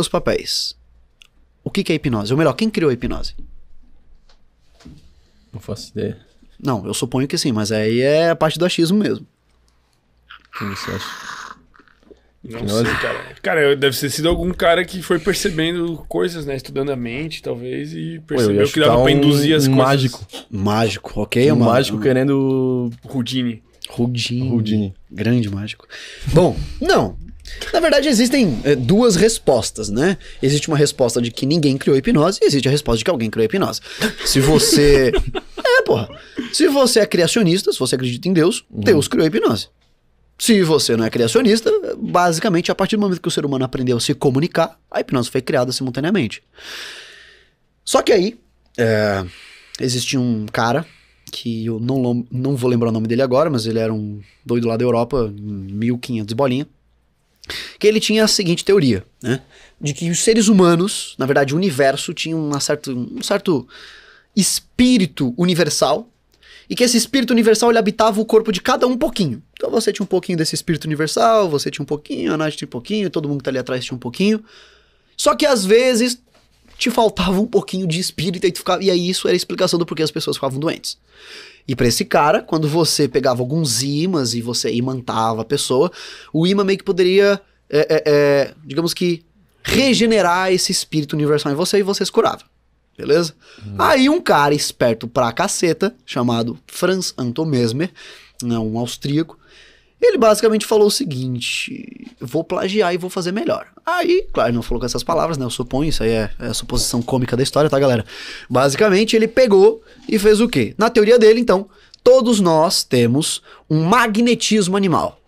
os papéis. O que, que é hipnose? Ou melhor, quem criou a hipnose? Não faço ideia. Não, eu suponho que sim, mas aí é a parte do achismo mesmo. O que você acha? Não sei, cara. Cara, deve ter sido algum cara que foi percebendo coisas, né? Estudando a mente, talvez, e percebeu que dava um pra induzir as um coisas. Mágico. Mágico, ok? Um uma, mágico querendo. Houdini. Houdini. Houdini. Grande mágico. Bom, não. Na verdade, existem é, duas respostas, né? Existe uma resposta de que ninguém criou hipnose e existe a resposta de que alguém criou hipnose. Se você. é, porra. Se você é criacionista, se você acredita em Deus, uhum. Deus criou hipnose. Se você não é criacionista, basicamente, a partir do momento que o ser humano aprendeu a se comunicar, a hipnose foi criada simultaneamente. Só que aí, é, existe um cara que eu não, não vou lembrar o nome dele agora, mas ele era um doido lá da Europa, 1500 bolinha que ele tinha a seguinte teoria, né? De que os seres humanos, na verdade o universo, tinha uma certa, um certo espírito universal e que esse espírito universal ele habitava o corpo de cada um pouquinho. Então você tinha um pouquinho desse espírito universal, você tinha um pouquinho, a Nath tinha um pouquinho, todo mundo que tá ali atrás tinha um pouquinho. Só que às vezes te faltava um pouquinho de espírito e, ficava, e aí isso era a explicação do porquê as pessoas ficavam doentes. E para esse cara, quando você pegava alguns imãs e você imantava a pessoa, o imã meio que poderia é, é, é, digamos que, regenerar esse espírito universal em você e você se curava. Beleza? Hum. Aí um cara esperto pra caceta, chamado Franz Anton Mesmer, né, um austríaco, ele basicamente falou o seguinte: vou plagiar e vou fazer melhor. Aí, claro, não falou com essas palavras, né? Eu suponho, isso aí é, é, a suposição cômica da história, tá, galera? Basicamente, ele pegou e fez o quê? Na teoria dele, então, todos nós temos um magnetismo animal.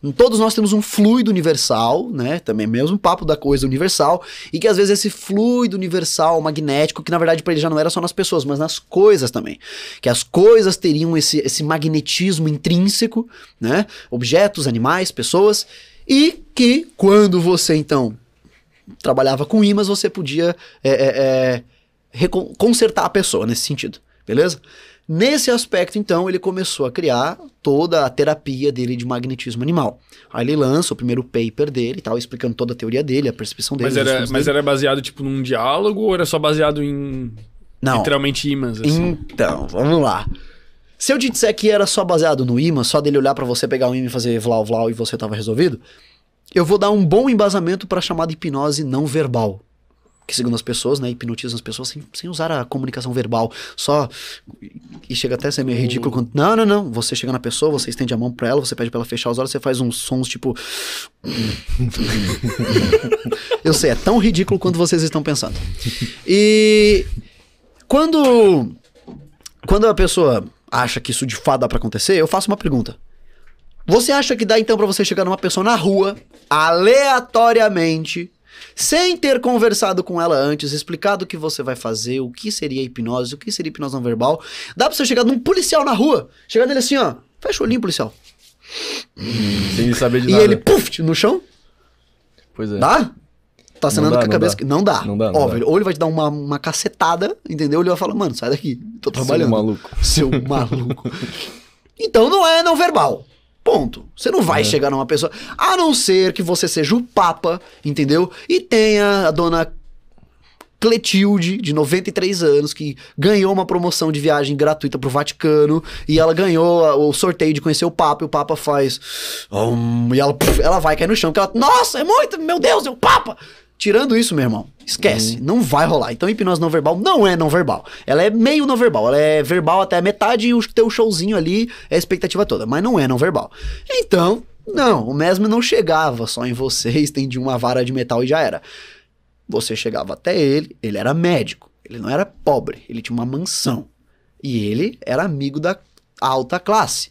Então, todos nós temos um fluido universal, né? Também é mesmo papo da coisa universal, e que às vezes esse fluido universal magnético, que na verdade para ele já não era só nas pessoas, mas nas coisas também, que as coisas teriam esse, esse magnetismo intrínseco, né? Objetos, animais, pessoas, e que quando você então trabalhava com imãs, você podia é, é, é, consertar a pessoa nesse sentido, beleza? Nesse aspecto, então, ele começou a criar toda a terapia dele de magnetismo animal. Aí ele lança o primeiro paper dele e tal, explicando toda a teoria dele, a percepção dele. Mas, era, mas dele. era baseado, tipo, num diálogo ou era só baseado em... Não. Literalmente imãs, assim? Então, vamos lá. Se eu te disser que era só baseado no imã, só dele olhar para você pegar um imã e fazer vlau vlau e você tava resolvido, eu vou dar um bom embasamento para chamada hipnose não verbal que segundo as pessoas, né, hipnotizam as pessoas sem, sem usar a comunicação verbal, só e chega até a ser meio ridículo quando não, não, não, você chega na pessoa, você estende a mão para ela, você pede para ela fechar os olhos, você faz uns sons tipo Eu sei, é tão ridículo quanto vocês estão pensando. E quando quando a pessoa acha que isso de fato dá para acontecer, eu faço uma pergunta. Você acha que dá então para você chegar numa pessoa na rua aleatoriamente sem ter conversado com ela antes, explicado o que você vai fazer, o que seria hipnose, o que seria hipnose não verbal. Dá pra você chegar num policial na rua, chegar nele assim, ó, fecha o olhinho, policial. Sem saber de e nada. E ele, puf, no chão. Pois é. Dá? Tá acenando com a cabeça. Não dá. Não dá, não Óbvio, dá. Ou ele vai te dar uma, uma cacetada, entendeu? Ou ele vai falar, mano, sai daqui, tô trabalhando. Seu maluco. Seu maluco. então não é não verbal. Ponto. Você não vai é. chegar numa pessoa. A não ser que você seja o Papa, entendeu? E tenha a dona Cletilde, de 93 anos, que ganhou uma promoção de viagem gratuita pro Vaticano, e ela ganhou o sorteio de conhecer o Papa, e o Papa faz. Um, e ela, ela vai cair no chão, ela. Nossa, é muito! Meu Deus, é o Papa! Tirando isso, meu irmão, esquece, hum. não vai rolar. Então, hipnose não verbal não é não verbal. Ela é meio não verbal, ela é verbal até a metade e o teu showzinho ali é a expectativa toda, mas não é não verbal. Então, não, o mesmo não chegava só em você, estendia uma vara de metal e já era. Você chegava até ele, ele era médico, ele não era pobre, ele tinha uma mansão. E ele era amigo da alta classe.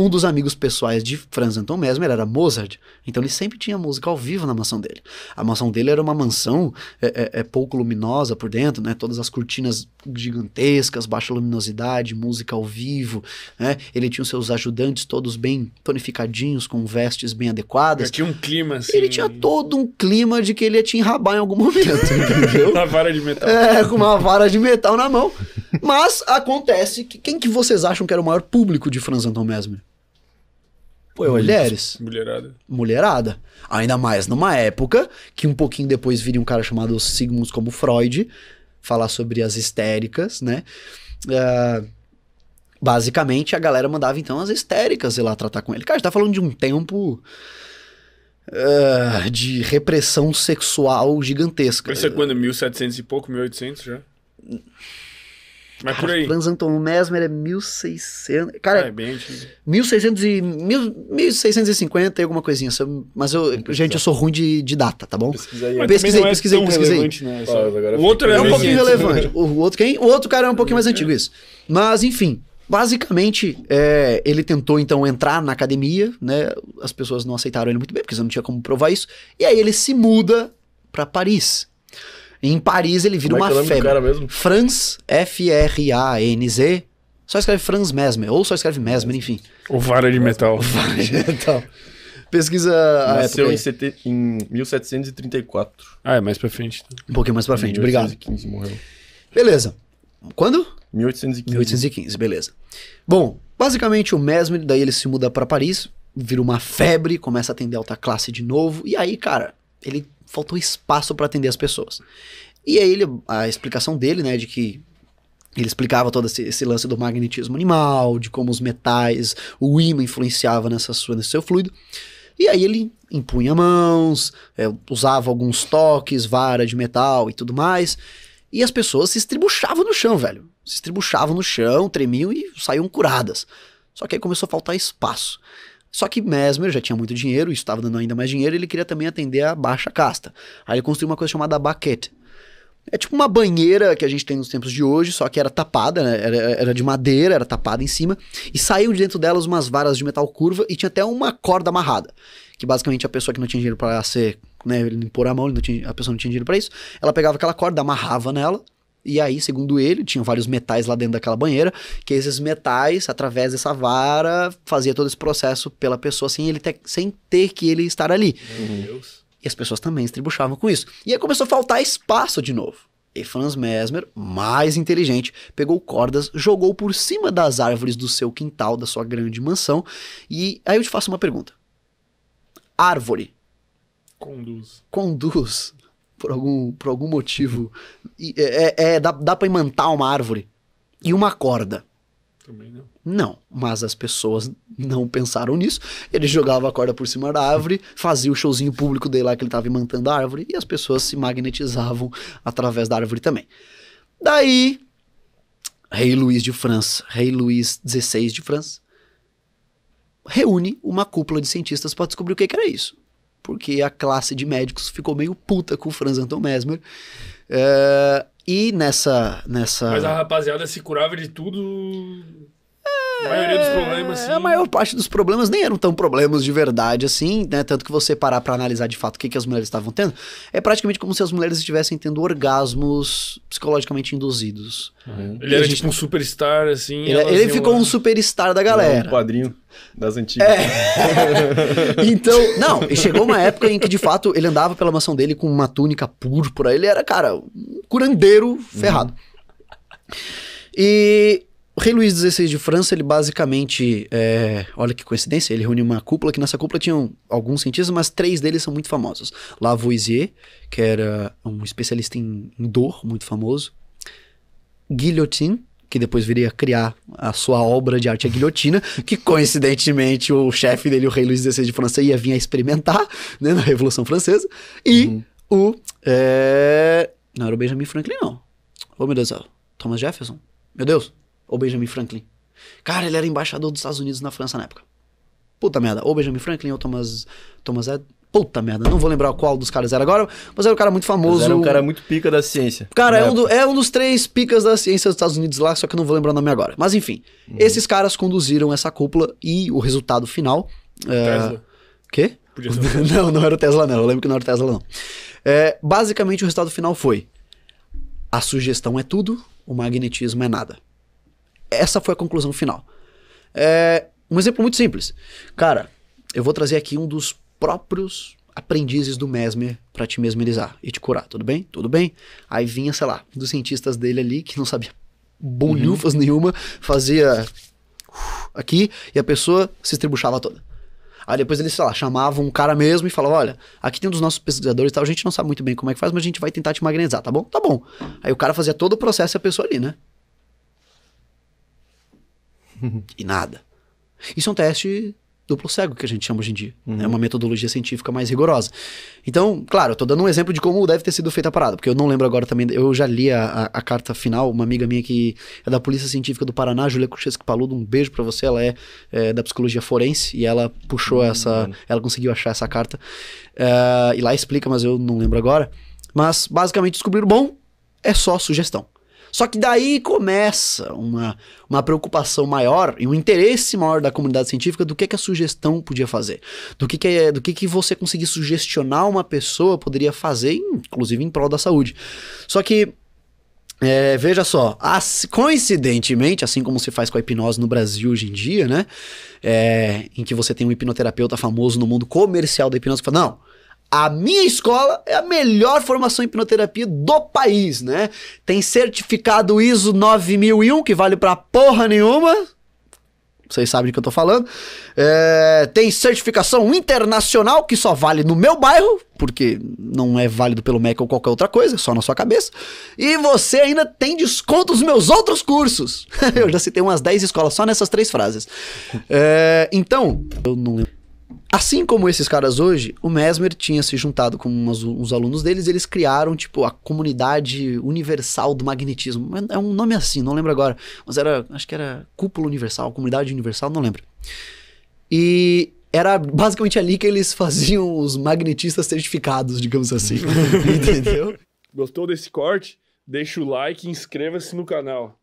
Um dos amigos pessoais de Franz Anton Mesmer era Mozart, então ele sempre tinha música ao vivo na mansão dele. A mansão dele era uma mansão é, é, é pouco luminosa por dentro, né? Todas as cortinas gigantescas, baixa luminosidade, música ao vivo, né? Ele tinha os seus ajudantes todos bem tonificadinhos, com vestes bem adequadas. Ele tinha um clima assim. Ele tinha todo um clima de que ele ia te enrabar em algum momento, entendeu? Uma vara de metal. É, com uma vara de metal na mão. Mas acontece que quem que vocês acham que era o maior público de Franz Anton Mesmer? Pô, eu é mulheres. Mulherada. Mulherada. Ainda mais numa época que um pouquinho depois viria um cara chamado Sigmund como Freud falar sobre as histéricas, né? Uh, basicamente, a galera mandava então as histéricas ir lá tratar com ele. Cara, a gente tá falando de um tempo. Uh, de repressão sexual gigantesca. Isso é quando? 1700 e pouco? 1800 já? Mas Cara, por aí. Franz Anton Mesmer é 1600. Cara, é bem 1600 e, mil, 1650 e alguma coisinha. Mas eu, gente, eu sou ruim de, de data, tá bom? Pesquisei, mas pesquisei, não é pesquisei, pesquisei. Né, o outro é um pouquinho relevante. O outro, quem? o outro cara é um pouquinho mais é. antigo, isso. Mas, enfim. Basicamente, é, ele tentou então entrar na academia, né? As pessoas não aceitaram ele muito bem, porque não tinha como provar isso. E aí ele se muda para Paris em Paris ele vira Como é uma é febre. Cara mesmo? Franz, F-R-A-N-Z. Só escreve Franz Mesmer, ou só escreve Mesmer, enfim. O vara de metal. O vara de metal. Pesquisa Nasceu a época. em, 1734. Ah, é mais pra frente. Então. Um pouquinho mais pra frente, 1815, obrigado. morreu. Beleza. Quando? 1815. 1815, beleza. Bom, basicamente o Mesmer, daí ele se muda para Paris, vira uma febre, começa a atender alta classe de novo, e aí, cara, ele faltou espaço para atender as pessoas. E aí ele, a explicação dele, né, de que ele explicava todo esse, esse, lance do magnetismo animal, de como os metais, o ímã influenciava nessa sua, nesse seu fluido. E aí ele impunha mãos, é, usava alguns toques, vara de metal e tudo mais. E as pessoas se estribuchavam no chão, velho. Se estribuchavam no chão, tremiam e saíam curadas. Só que aí começou a faltar espaço. Só que Mesmer já tinha muito dinheiro, isso estava dando ainda mais dinheiro, ele queria também atender a baixa casta. Aí ele construiu uma coisa chamada baquete. É tipo uma banheira que a gente tem nos tempos de hoje, só que era tapada, né? era, era, de madeira, era tapada em cima, e saíam de dentro delas umas varas de metal curva e tinha até uma corda amarrada. Que basicamente a pessoa que não tinha dinheiro para ser, né, limpar a mão, tinha, a pessoa não tinha dinheiro para isso, ela pegava aquela corda, amarrava nela, e aí, segundo ele, tinha vários metais lá dentro daquela banheira, que esses metais, através dessa vara, fazia todo esse processo pela pessoa sem ele ter, sem ter que ele estar ali. Meu Deus. E as pessoas também se tribuchavam com isso. E aí começou a faltar espaço de novo. E Franz Mesmer, mais inteligente, pegou cordas, jogou por cima das árvores do seu quintal, da sua grande mansão. E aí eu te faço uma pergunta: árvore conduz. Conduz por algum, por algum motivo. E, é, é, é, dá, dá pra imantar uma árvore e uma corda. Também não. Não, mas as pessoas não pensaram nisso. Ele jogava a corda por cima da árvore, fazia o showzinho público dele lá que ele tava imantando a árvore, e as pessoas se magnetizavam através da árvore também. Daí, Rei Luís de França, Rei Luís XVI de França, reúne uma cúpula de cientistas para descobrir o que, que era isso porque a classe de médicos ficou meio puta com o Franz Anton Mesmer. É, e nessa, nessa. Mas a rapaziada se curava de tudo. A maioria dos problemas, é, sim. A maior parte dos problemas nem eram tão problemas de verdade assim, né? Tanto que você parar para analisar de fato o que, que as mulheres estavam tendo, é praticamente como se as mulheres estivessem tendo orgasmos psicologicamente induzidos. Uhum. Ele era gente... tipo um superstar, assim. Ele, é- ele assim, ficou um superstar da galera. Um quadrinho das antigas. É. então, não, e chegou uma época em que de fato ele andava pela mansão dele com uma túnica púrpura. Ele era, cara, um curandeiro ferrado. Uhum. E o rei Luís XVI de França, ele basicamente, é, olha que coincidência, ele reuniu uma cúpula, que nessa cúpula tinham alguns cientistas, mas três deles são muito famosos. Lavoisier, que era um especialista em, em dor, muito famoso. Guillotin, que depois viria criar a sua obra de arte a guilhotina, que coincidentemente o chefe dele, o rei Luís XVI de França, ia vir a experimentar né, na Revolução Francesa. E uhum. o... É, não era o Benjamin Franklin, não. Ô, oh, meu Deus, Thomas Jefferson. Meu Deus, ou Benjamin Franklin. Cara, ele era embaixador dos Estados Unidos na França na época. Puta merda, ou Benjamin Franklin ou Thomas, Thomas Ed. Puta merda, não vou lembrar qual dos caras era agora, mas era um cara muito famoso. Mas era um cara muito pica da ciência. Cara, é um, do, é um, dos três picas da ciência dos Estados Unidos lá, só que eu não vou lembrar o nome agora. Mas enfim, uhum. esses caras conduziram essa cúpula e o resultado final. É, Tesla. É... Quê? Podia ser não, não era o Tesla, não. Eu lembro que não era o Tesla, não. É, basicamente, o resultado final foi: a sugestão é tudo, o magnetismo é nada essa foi a conclusão final. É, um exemplo muito simples. Cara, eu vou trazer aqui um dos próprios aprendizes do Mesmer para te mesmerizar e te curar, tudo bem? Tudo bem? Aí vinha, sei lá, um dos cientistas dele ali que não sabia bolhufas uhum. nenhuma, fazia uh, aqui e a pessoa se estribuchava toda. Aí depois eles, sei lá, chamavam um cara mesmo e falavam, olha, aqui tem um dos nossos pesquisadores e tal, a gente não sabe muito bem como é que faz, mas a gente vai tentar te magnetizar, tá bom? Tá bom. Aí o cara fazia todo o processo e a pessoa ali, né? e nada. Isso é um teste duplo cego, que a gente chama hoje em dia. Uhum. É uma metodologia científica mais rigorosa. Então, claro, eu tô dando um exemplo de como deve ter sido feita a parada, porque eu não lembro agora também. Eu já li a, a, a carta final, uma amiga minha que é da Polícia Científica do Paraná, Julia Kucheski Paludo, um beijo para você. Ela é, é, da psicologia forense e ela puxou uhum. essa. Ela conseguiu achar essa carta. Uh, e lá explica, mas eu não lembro agora. Mas basicamente o bom, é só sugestão. Só que daí começa uma, uma preocupação maior e um interesse maior da comunidade científica do que, que a sugestão podia fazer. Do que, que, do que, que você conseguir sugestionar uma pessoa poderia fazer, inclusive em prol da saúde. Só que é, veja só, as, coincidentemente, assim como se faz com a hipnose no Brasil hoje em dia, né? É, em que você tem um hipnoterapeuta famoso no mundo comercial da hipnose que fala: não, a minha escola é a melhor formação em hipnoterapia do país, né? Tem certificado ISO 9001, que vale pra porra nenhuma. Vocês sabem do que eu tô falando. É, tem certificação internacional, que só vale no meu bairro, porque não é válido pelo MEC ou qualquer outra coisa, só na sua cabeça. E você ainda tem desconto dos meus outros cursos. eu já citei umas 10 escolas só nessas três frases. É, então, eu não lembro. Assim como esses caras hoje, o Mesmer tinha se juntado com umas, uns alunos deles, eles criaram, tipo, a comunidade universal do magnetismo. É, é um nome assim, não lembro agora. Mas era, acho que era Cúpula Universal, Comunidade Universal, não lembro. E era basicamente ali que eles faziam os magnetistas certificados, digamos assim. Entendeu? Gostou desse corte? Deixa o like e inscreva-se no canal.